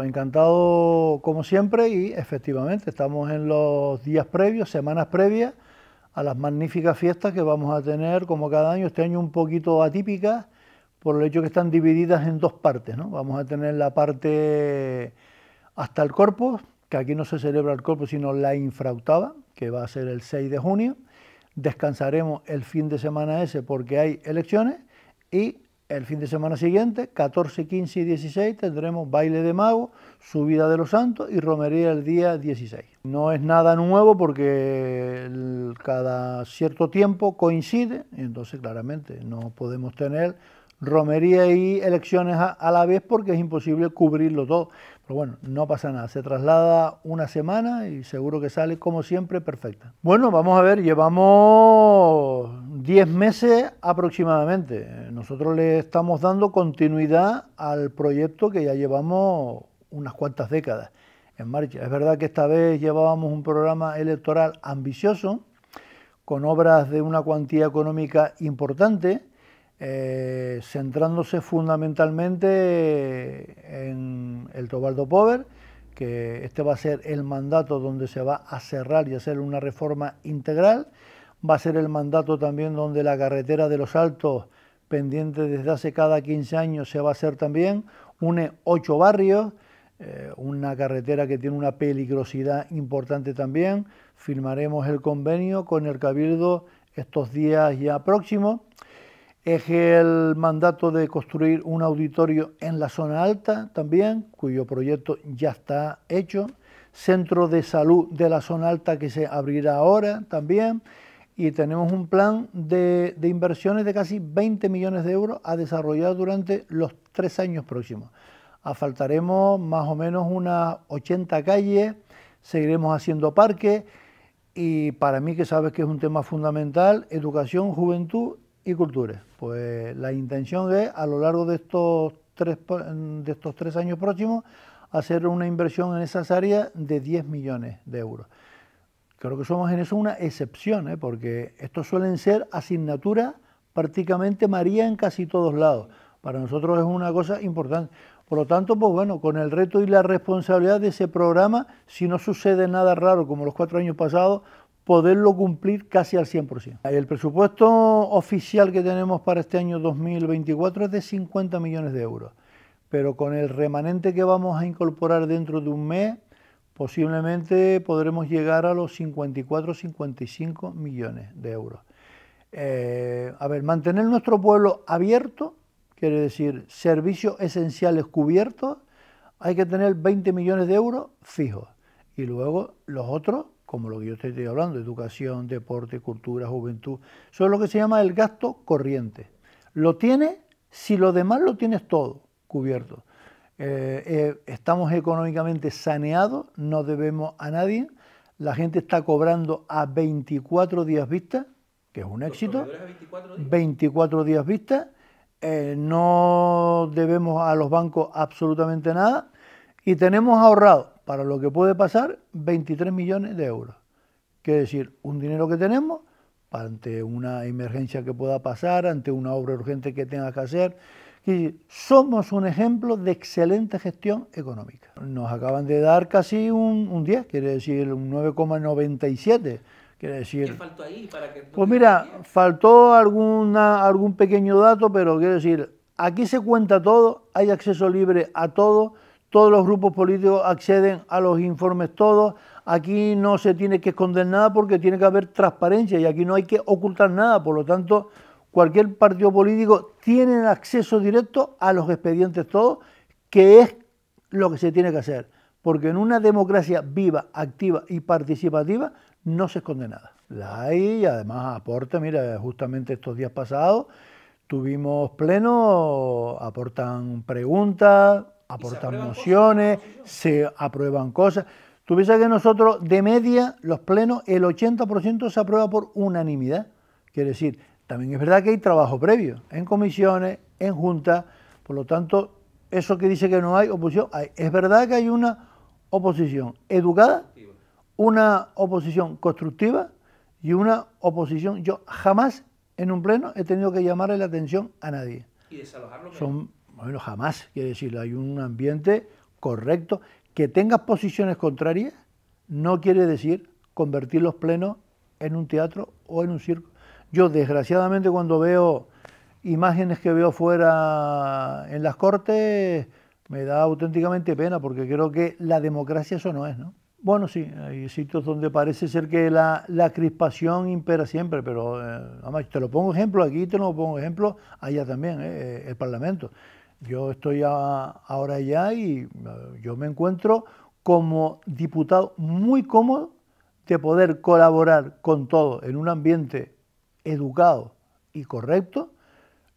Pues encantado como siempre y efectivamente estamos en los días previos, semanas previas a las magníficas fiestas que vamos a tener como cada año, este año un poquito atípica por el hecho que están divididas en dos partes. ¿no? Vamos a tener la parte hasta el cuerpo, que aquí no se celebra el cuerpo sino la infraoctava, que va a ser el 6 de junio. Descansaremos el fin de semana ese porque hay elecciones y el fin de semana siguiente, 14, 15 y 16, tendremos baile de mago, subida de los santos y romería el día 16. No es nada nuevo porque cada cierto tiempo coincide, y entonces claramente no podemos tener romería y elecciones a, la vez porque es imposible cubrirlo todo. Pero bueno, no pasa nada, se traslada una semana y seguro que sale como siempre perfecta. Bueno, vamos a ver, llevamos 10 meses aproximadamente. Nosotros le estamos dando continuidad al proyecto que ya llevamos unas cuantas décadas en marcha. Es verdad que esta vez llevábamos un programa electoral ambicioso, con obras de una cuantía económica importante, eh, centrándose fundamentalmente en el Tobaldo Pover, que este va a ser el mandato donde se va a cerrar y hacer una reforma integral va a ser el mandato también donde la carretera de los Altos, pendiente desde hace cada 15 años, se va a hacer también, une ocho barrios, eh, una carretera que tiene una peligrosidad importante también, firmaremos el convenio con el Cabildo estos días ya próximos, es el mandato de construir un auditorio en la zona alta también, cuyo proyecto ya está hecho, centro de salud de la zona alta que se abrirá ahora también, y tenemos un plan de, inversiones de casi 20 millones de euros a desarrollar durante los tres años próximos. Asfaltaremos más o menos unas 80 calles, seguiremos haciendo parques y para mí que sabes que es un tema fundamental, educación, juventud y cultura. Pues la intención es a lo largo de estos de estos tres años próximos hacer una inversión en esas áreas de 10 millones de euros. Creo que somos en eso una excepción, ¿eh? porque estos suelen ser asignaturas prácticamente María en casi todos lados. Para nosotros es una cosa importante. Por lo tanto, pues bueno, con el reto y la responsabilidad de ese programa, si no sucede nada raro como los cuatro años pasados, poderlo cumplir casi al 100%. El presupuesto oficial que tenemos para este año 2024 es de 50 millones de euros, pero con el remanente que vamos a incorporar dentro de un mes, posiblemente podremos llegar a los 54 55 millones de euros. Eh, a ver, mantener nuestro pueblo abierto, quiere decir servicios esenciales cubiertos, hay que tener 20 millones de euros fijos. Y luego los otros, como lo que yo estoy hablando, educación, deporte, cultura, juventud, son lo que se llama el gasto corriente. Lo tienes si lo demás lo tienes todo cubierto. Eh, eh, estamos económicamente saneados, no debemos a nadie, la gente está cobrando a 24 días vista, que es un éxito, 24 días, 24 vista, eh, no debemos a los bancos absolutamente nada y tenemos ahorrado para lo que puede pasar 23 millones de euros, que decir, un dinero que tenemos ante una emergencia que pueda pasar, ante una obra urgente que tenga que hacer, que somos un ejemplo de excelente gestión económica. Nos acaban de dar casi un, 10, quiere decir un 9,97. Quiere decir, ¿Qué faltó ahí para que.? pues mira, faltó alguna, algún pequeño dato, pero quiero decir, aquí se cuenta todo, hay acceso libre a todo, todos los grupos políticos acceden a los informes todos, aquí no se tiene que esconder nada porque tiene que haber transparencia y aquí no hay que ocultar nada, por lo tanto cualquier partido político, tiene acceso directo a los expedientes todos, que es lo que se tiene que hacer. Porque en una democracia viva, activa y participativa no se esconde nada. La hay además aporta, mira, justamente estos días pasados tuvimos pleno, aportan preguntas, aportan mociones, se aprueban cosas. Tú piensas que nosotros, de media, los plenos, el 80% se aprueba por unanimidad. Quiere decir, también es verdad que hay trabajo previo, en comisiones, en juntas, por lo tanto, eso que dice que no hay oposición, es verdad que hay una oposición educada, una oposición constructiva y una oposición. Yo jamás en un pleno he tenido que llamarle la atención a nadie. ¿Y desalojarlo? Son, bueno, jamás, quiere decir, hay un ambiente correcto. Que tengas posiciones contrarias no quiere decir convertir los plenos en un teatro o en un circo. Yo desgraciadamente cuando veo imágenes que veo fuera en las cortes, me da auténticamente pena porque creo que la democracia eso no es, ¿no? Bueno, sí, hay sitios donde parece ser que la, crispación impera siempre, pero eh, además te lo pongo ejemplo aquí, te lo pongo ejemplo allá también, eh, eh, el Parlamento. Yo estoy ahora allá y yo me encuentro como diputado muy cómodo de poder colaborar con todo en un ambiente educado y correcto,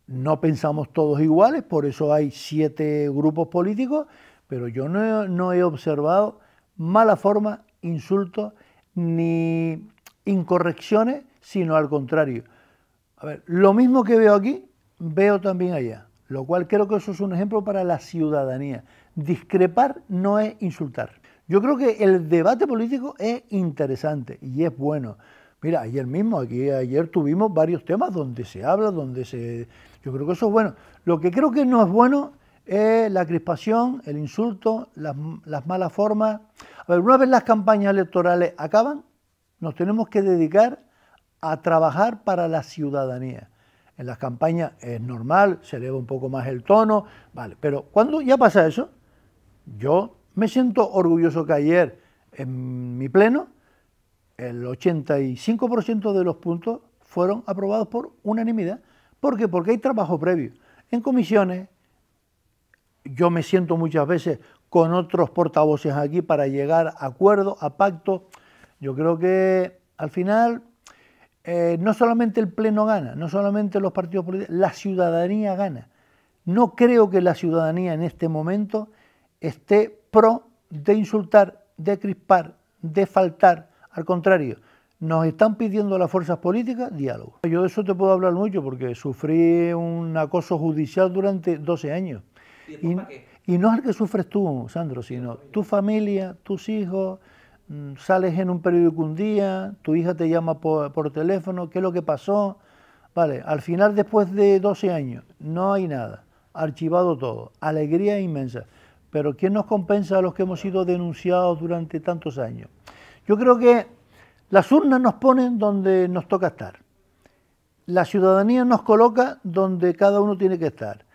No pensamos todos iguales, por eso hay siete grupos políticos, pero yo no, no he observado mala forma, insultos ni incorrecciones, sino al contrario. A ver, lo mismo que veo aquí, veo también allá, lo cual creo que eso es un ejemplo para la ciudadanía. Discrepar no es insultar. Yo creo que el debate político es interesante y es bueno. Mira, ayer mismo, aquí ayer tuvimos varios temas donde se habla, donde se... Yo creo que eso es bueno. Lo que creo que no es bueno es la crispación, el insulto, las, malas formas. A ver, una vez las campañas electorales acaban, nos tenemos que dedicar a trabajar para la ciudadanía. En las campañas es normal, se eleva un poco más el tono, vale, pero cuando ya pasa eso, yo me siento orgulloso que ayer en mi pleno el 85% de los puntos fueron aprobados por unanimidad. ¿Por qué? Porque hay trabajo previo. En comisiones, yo me siento muchas veces con otros portavoces aquí para llegar a acuerdos, a pacto. Yo creo que al final eh, no solamente el Pleno gana, no solamente los partidos políticos, la ciudadanía gana. No creo que la ciudadanía en este momento esté pro de insultar, de crispar, de faltar, al contrario, nos están pidiendo a las fuerzas políticas diálogo. Yo de eso te puedo hablar mucho porque sufrí un acoso judicial durante 12 años. ¿Y, y no es el que sufres tú, Sandro, sino tu familia, tus hijos, mm, sales en un periódico un día, tu hija te llama por, por teléfono, ¿qué es lo que pasó? Vale, al final después de 12 años, no hay nada, archivado todo, alegría inmensa. Pero ¿quién nos compensa a los que hemos sido denunciados durante tantos años? Yo creo que las urnas nos ponen donde nos toca estar. La ciudadanía nos coloca donde cada uno tiene que estar.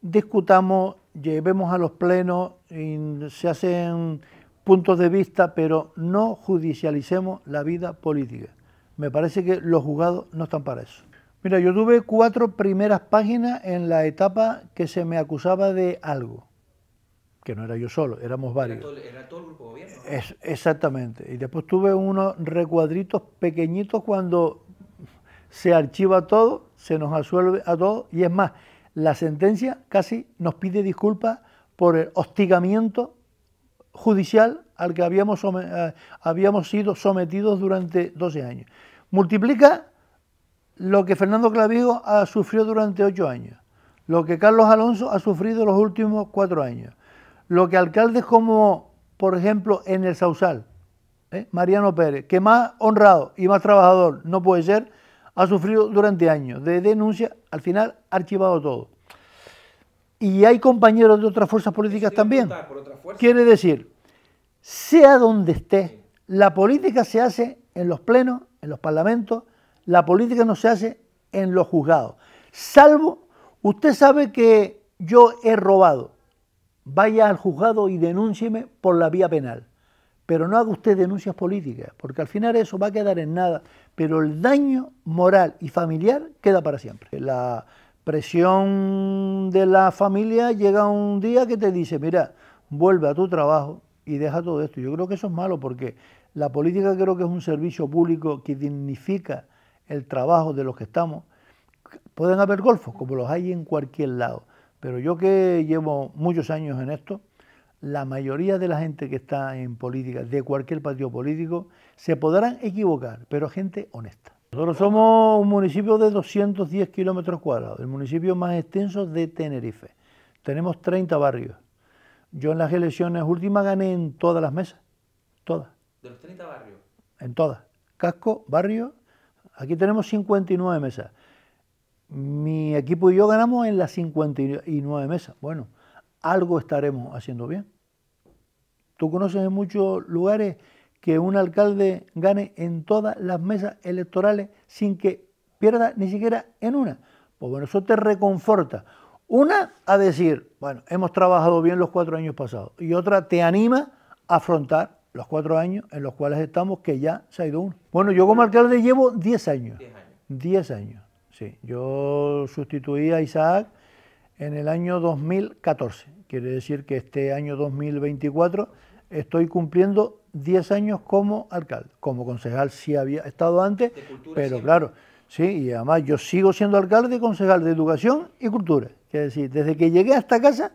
Discutamos, llevemos a los plenos, se hacen puntos de vista, pero no judicialicemos la vida política. Me parece que los juzgados no están para eso. Mira, yo tuve cuatro primeras páginas en la etapa que se me acusaba de algo que no era yo solo, éramos varios. Era todo, el grupo gobierno. exactamente. Y después tuve unos recuadritos pequeñitos cuando se archiva todo, se nos asuelve a todos, y es más, la sentencia casi nos pide disculpas por el hostigamiento judicial al que habíamos, eh, habíamos sido sometidos durante 12 años. Multiplica lo que Fernando Clavigo ha sufrido durante 8 años, lo que Carlos Alonso ha sufrido los últimos 4 años, lo que alcaldes como, por ejemplo, en el Sausal, ¿eh? Mariano Pérez, que más honrado y más trabajador no puede ser, ha sufrido durante años de denuncia, al final ha archivado todo. Y hay compañeros de otras fuerzas políticas también. Quiere decir, sea donde esté, la política se hace en los plenos, en los parlamentos, la política no se hace en los juzgados. Salvo, usted sabe que yo he robado vaya al juzgado y denúncieme por la vía penal. Pero no haga usted denuncias políticas, porque al final eso va a quedar en nada. Pero el daño moral y familiar queda para siempre. La presión de la familia llega un día que te dice, mira, vuelve a tu trabajo y deja todo esto. Yo creo que eso es malo porque la política creo que es un servicio público que dignifica el trabajo de los que estamos. Pueden haber golfos, como los hay en cualquier lado. Pero yo que llevo muchos años en esto, la mayoría de la gente que está en política, de cualquier partido político, se podrán equivocar, pero gente honesta. Nosotros somos un municipio de 210 kilómetros cuadrados, el municipio más extenso de Tenerife. Tenemos 30 barrios. Yo en las elecciones últimas gané en todas las mesas, todas. ¿De los 30 barrios? En todas. Casco, barrio. Aquí tenemos 59 mesas mi equipo y yo ganamos en las 59 mesas. Bueno, algo estaremos haciendo bien. Tú conoces en muchos lugares que un alcalde gane en todas las mesas electorales sin que pierda ni siquiera en una. Pues bueno, eso te reconforta. Una a decir, bueno, hemos trabajado bien los cuatro años pasados. Y otra te anima a afrontar los cuatro años en los cuales estamos, que ya se ha ido uno. Bueno, yo como alcalde llevo 10 años. 10 años. años. Sí, yo sustituí a Isaac en el año 2014. Quiere decir que este año 2024 estoy cumpliendo 10 años como alcalde. Como concejal sí había estado antes, pero claro, sí, y además yo sigo siendo alcalde y concejal de educación y cultura. Quiere decir, desde que llegué a esta casa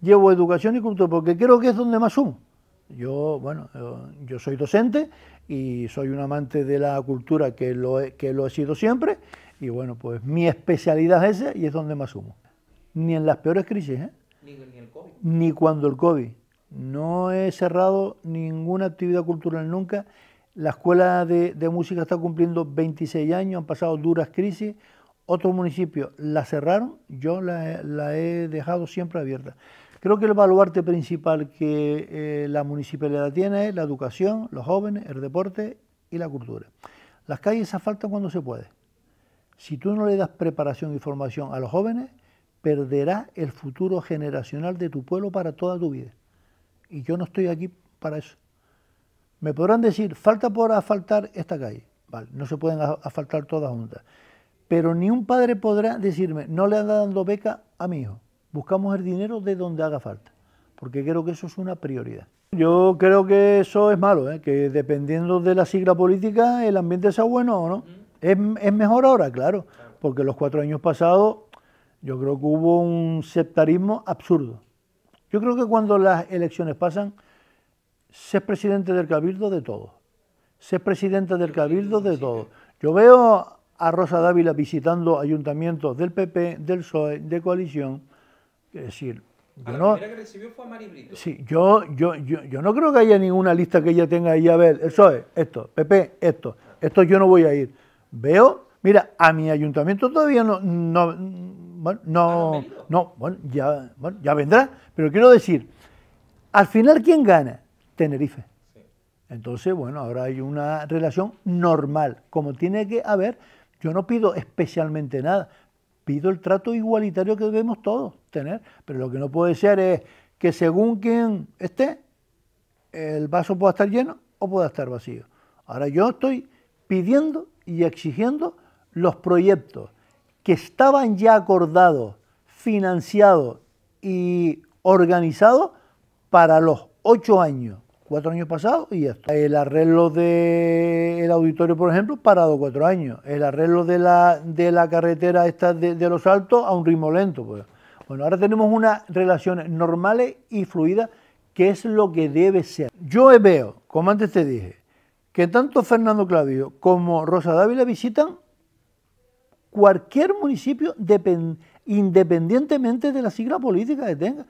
llevo educación y cultura, porque creo que es donde más sumo. Yo, bueno, yo soy docente y soy un amante de la cultura que lo que lo he sido siempre. Y bueno, pues mi especialidad es esa y es donde me asumo. Ni en las peores crisis, ¿eh? Ni, cuando el COVID. No he cerrado ninguna actividad cultural nunca. La escuela de, música está cumpliendo 26 años, han pasado duras crisis. Otros municipios la cerraron, yo la, he dejado siempre abierta. Creo que el baluarte principal que eh, la municipalidad tiene es la educación, los jóvenes, el deporte y la cultura. Las calles se asfaltan cuando se puede. Si tú no le das preparación y formación a los jóvenes, perderás el futuro generacional de tu pueblo para toda tu vida. Y yo no estoy aquí para eso. Me podrán decir, falta por asfaltar esta calle. Vale, no se pueden asfaltar todas juntas. Pero ni un padre podrá decirme, no le anda dando beca a mi hijo. Buscamos el dinero de donde haga falta, porque creo que eso es una prioridad. Yo creo que eso es malo, ¿eh? que dependiendo de la sigla política, el ambiente sea bueno o no. Mm. Es, mejor ahora, claro, porque los cuatro años pasados yo creo que hubo un sectarismo absurdo. Yo creo que cuando las elecciones pasan, se presidente del cabildo de todo. Se es presidente del cabildo de todo. Yo veo a Rosa Dávila visitando ayuntamientos del PP, del PSOE, de coalición. Es decir, que recibió fue a Sí, yo, yo, yo, yo, no creo que haya ninguna lista que ella tenga ahí a ver, el PSOE, esto, PP, esto. Esto yo no voy a ir. Veo, mira, a mi ayuntamiento todavía no, no, bueno, no, no bueno, ya, bueno, ya vendrá, pero quiero decir, al final, ¿quién gana? Tenerife. Entonces, bueno, ahora hay una relación normal, como tiene que haber. Yo no pido especialmente nada, pido el trato igualitario que debemos todos tener, pero lo que no puede ser es que según quien esté, el vaso pueda estar lleno o pueda estar vacío. Ahora yo estoy pidiendo y exigiendo los proyectos que estaban ya acordados, financiados y organizados para los ocho años, cuatro años pasados y esto. El arreglo del auditorio, por ejemplo, parado cuatro años. El arreglo de la, carretera esta de, los altos a un ritmo lento. Pues. Bueno, ahora tenemos unas relaciones normales y fluidas, que es lo que debe ser. Yo veo, como antes te dije, que tanto Fernando Claudio como Rosa Dávila visitan cualquier municipio independientemente de la sigla política que tenga.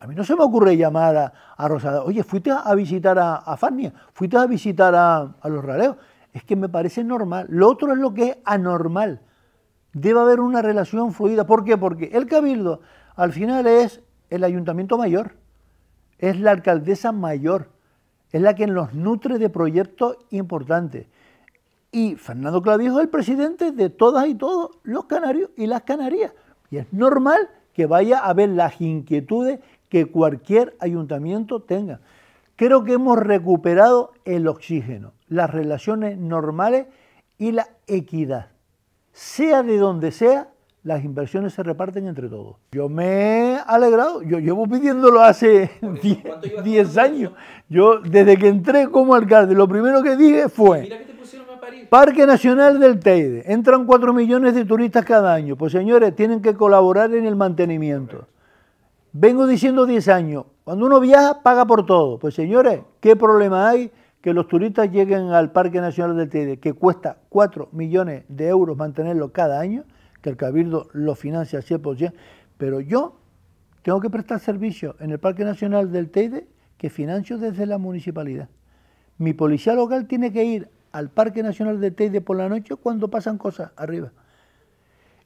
A mí no se me ocurre llamar a, Rosa Rosa, oye, fuiste a, visitar a, Farnia, fuiste a visitar a, a los Raleos. Es que me parece normal. Lo otro es lo que es anormal. Debe haber una relación fluida. ¿Por qué? Porque el cabildo al final es el ayuntamiento mayor, es la alcaldesa mayor es la que nos nutre de proyectos importantes. Y Fernando Clavijo es el presidente de todas y todos los canarios y las canarias. Y es normal que vaya a ver las inquietudes que cualquier ayuntamiento tenga. Creo que hemos recuperado el oxígeno, las relaciones normales y la equidad. Sea de donde sea, las inversiones se reparten entre todos. Yo me he alegrado, yo llevo pidiéndolo hace 10 años. Yo, desde que entré como alcalde, lo primero que dije fue... Parque Nacional del Teide. Entran 4 millones de turistas cada año. Pues señores, tienen que colaborar en el mantenimiento. Vengo diciendo 10 años. Cuando uno viaja, paga por todo. Pues señores, ¿qué problema hay? que los turistas lleguen al Parque Nacional del Teide, que cuesta 4 millones de euros mantenerlo cada año, que el Cabildo lo financia 100%, pero yo tengo que prestar servicio en el Parque Nacional del Teide que financio desde la municipalidad. Mi policía local tiene que ir al Parque Nacional del Teide por la noche cuando pasan cosas arriba.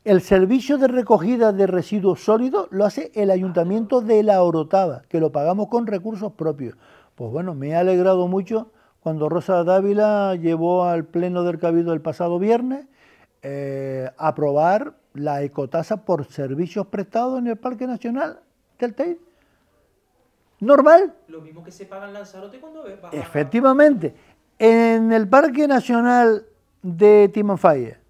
El servicio de recogida de residuos sólidos lo hace el ayuntamiento de La Orotava, que lo pagamos con recursos propios. Pues bueno, me ha alegrado mucho cuando Rosa Dávila llevó al Pleno del Cabildo el pasado viernes eh, aprobar la ecotasa por servicios prestados en el Parque Nacional del Teide. Normal. Lo mismo que se paga en Lanzarote cuando ves. Efectivamente. En el Parque Nacional de Timanfaya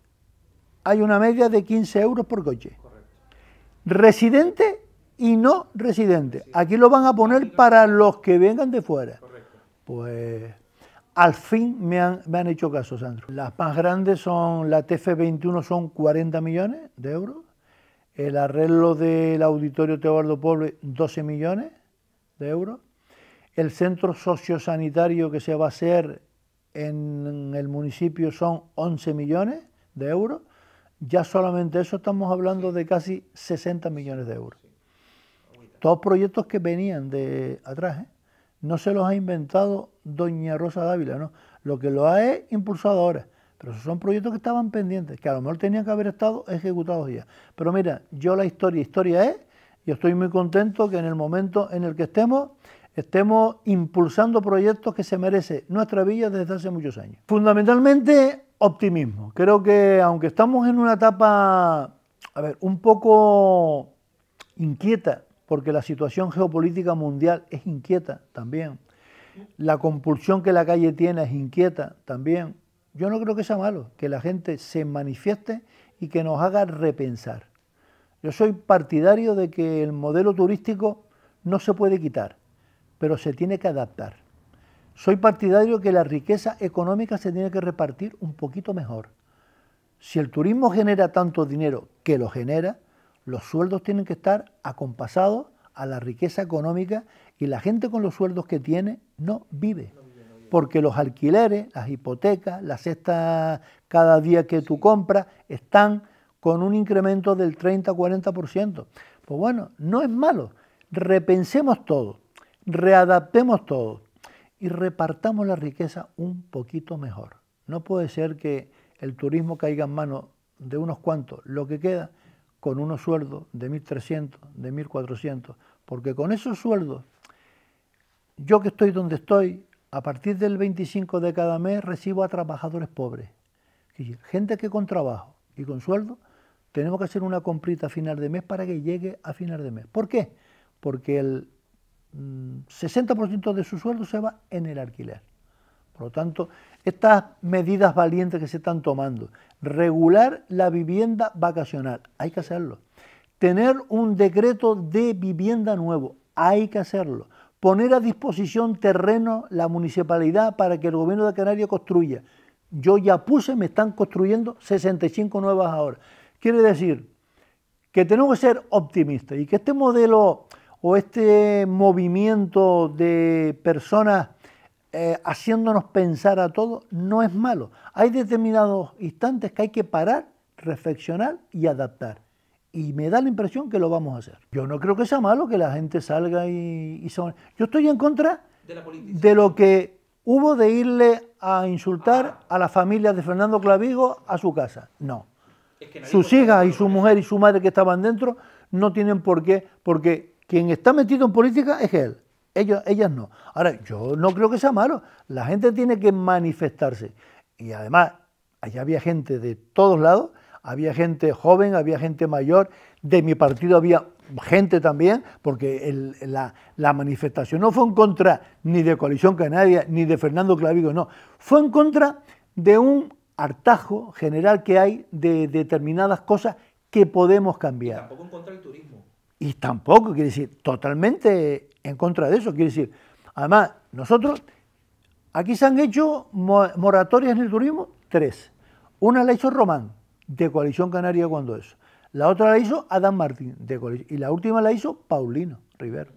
hay una media de 15 euros por coche. Correcto. Residente y no residente. Aquí lo van a poner para los que vengan de fuera. Correcto. Pues al fin me han, hecho caso, Sandro. Las más grandes son la TF21, son 40 millones de euros. El arreglo del Auditorio Teobaldo Pobre, 12 millones de euros. El centro sociosanitario que se va a hacer en el municipio son 11 millones de euros. Ya solamente eso estamos hablando de casi 60 millones de euros. Todos proyectos que venían de atrás. ¿eh? no se los ha inventado doña Rosa Dávila, no. Lo que lo ha es impulsado ahora. Pero esos son proyectos que estaban pendientes, que a lo mejor tenían que haber estado ejecutados ya. Pero mira, yo la historia, historia es, yo estoy muy contento que en el momento en el que estemos, estemos impulsando proyectos que se merece nuestra villa desde hace muchos años. Fundamentalmente, optimismo. Creo que aunque estamos en una etapa, a ver, un poco inquieta porque la situación geopolítica mundial es inquieta también. La compulsión que la calle tiene es inquieta también. Yo no creo que sea malo que la gente se manifieste y que nos haga repensar. Yo soy partidario de que el modelo turístico no se puede quitar, pero se tiene que adaptar. Soy partidario de que la riqueza económica se tiene que repartir un poquito mejor. Si el turismo genera tanto dinero que lo genera, los sueldos tienen que estar acompasados a la riqueza económica y la gente con los sueldos que tiene no vive. Porque los alquileres, las hipotecas, las cestas cada día que tú compras están con un incremento del 30-40%. Pues bueno, no es malo. Repensemos todo, readaptemos todo y repartamos la riqueza un poquito mejor. No puede ser que el turismo caiga en manos de unos cuantos, lo que queda, con unos sueldos de 1.300, de 1.400, porque con esos sueldos, yo que estoy donde estoy, a partir del 25 de cada mes recibo a trabajadores pobres, gente que con trabajo y con sueldo, tenemos que hacer una comprita a final de mes para que llegue a final de mes. ¿Por qué? Porque el 60% mm, de su sueldo se va en el alquiler. Por lo tanto, estas medidas valientes que se están tomando, regular la vivienda vacacional, hay que hacerlo. Tener un decreto de vivienda nuevo, hay que hacerlo. Poner a disposición terreno la municipalidad para que el gobierno de Canarias construya. Yo ya puse, me están construyendo 65 nuevas ahora. Quiere decir que tenemos que ser optimistas y que este modelo o este movimiento de personas eh, haciéndonos pensar a todos no es malo. Hay determinados instantes que hay que parar, reflexionar y adaptar. Y me da la impresión que lo vamos a hacer. Yo no creo que sea malo que la gente salga y, Yo estoy en contra de, lo que hubo de irle a insultar ah. a la familia de Fernando Clavigo a su casa. No. sus hijas y su mujer y su madre que estaban dentro no tienen por qué, porque quien está metido en política es él. Ellos, ellas no. Ahora, yo no creo que sea malo. La gente tiene que manifestarse. Y además, allá había gente de todos lados, había gente joven, había gente mayor, de mi partido había gente también, porque la, manifestación no fue en contra ni de Coalición Canaria, ni de Fernando Clavigo, no. Fue en contra de un hartajo general que hay de determinadas cosas que podemos cambiar. Y tampoco en contra del turismo. Y tampoco, quiere decir, totalmente en contra de eso. Quiere decir, además, nosotros, aquí se han hecho moratorias en el turismo, tres. Una la hizo Román, de Coalición Canaria cuando eso. La otra la hizo Adam Martín, de Coalición. Y la última la hizo Paulino Rivero.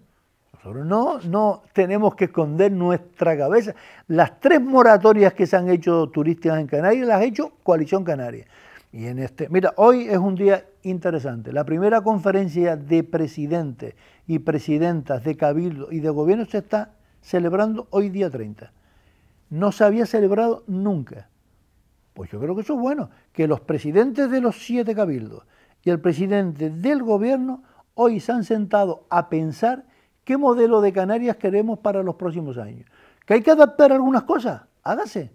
Nosotros no, no tenemos que esconder nuestra cabeza. Las tres moratorias que se han hecho turísticas en Canarias las ha hecho Coalición Canaria. Y en este, mira, hoy es un día interesante. La primera conferencia de presidentes y presidentas de cabildo y de gobierno se está celebrando hoy día 30. No se había celebrado nunca. Pues yo creo que eso es bueno, que los presidentes de los siete cabildos y el presidente del gobierno hoy se han sentado a pensar qué modelo de Canarias queremos para los próximos años. Que hay que adaptar algunas cosas, hágase.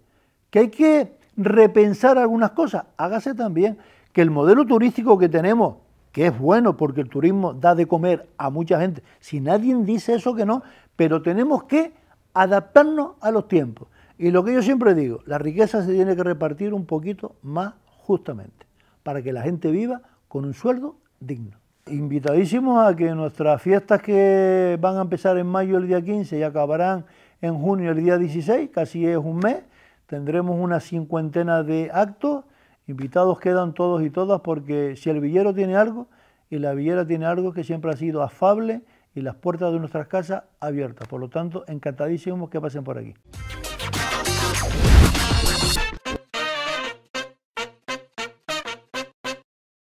Que hay que repensar algunas cosas. Hágase también que el modelo turístico que tenemos, que es bueno porque el turismo da de comer a mucha gente, si nadie dice eso que no, pero tenemos que adaptarnos a los tiempos. Y lo que yo siempre digo, la riqueza se tiene que repartir un poquito más justamente, para que la gente viva con un sueldo digno. Invitadísimos a que nuestras fiestas que van a empezar en mayo el día 15 y acabarán en junio el día 16, casi es un mes, tendremos una cincuentena de actos. Invitados quedan todos y todas porque si el villero tiene algo y la villera tiene algo que siempre ha sido afable y las puertas de nuestras casas abiertas. Por lo tanto, encantadísimos que pasen por aquí.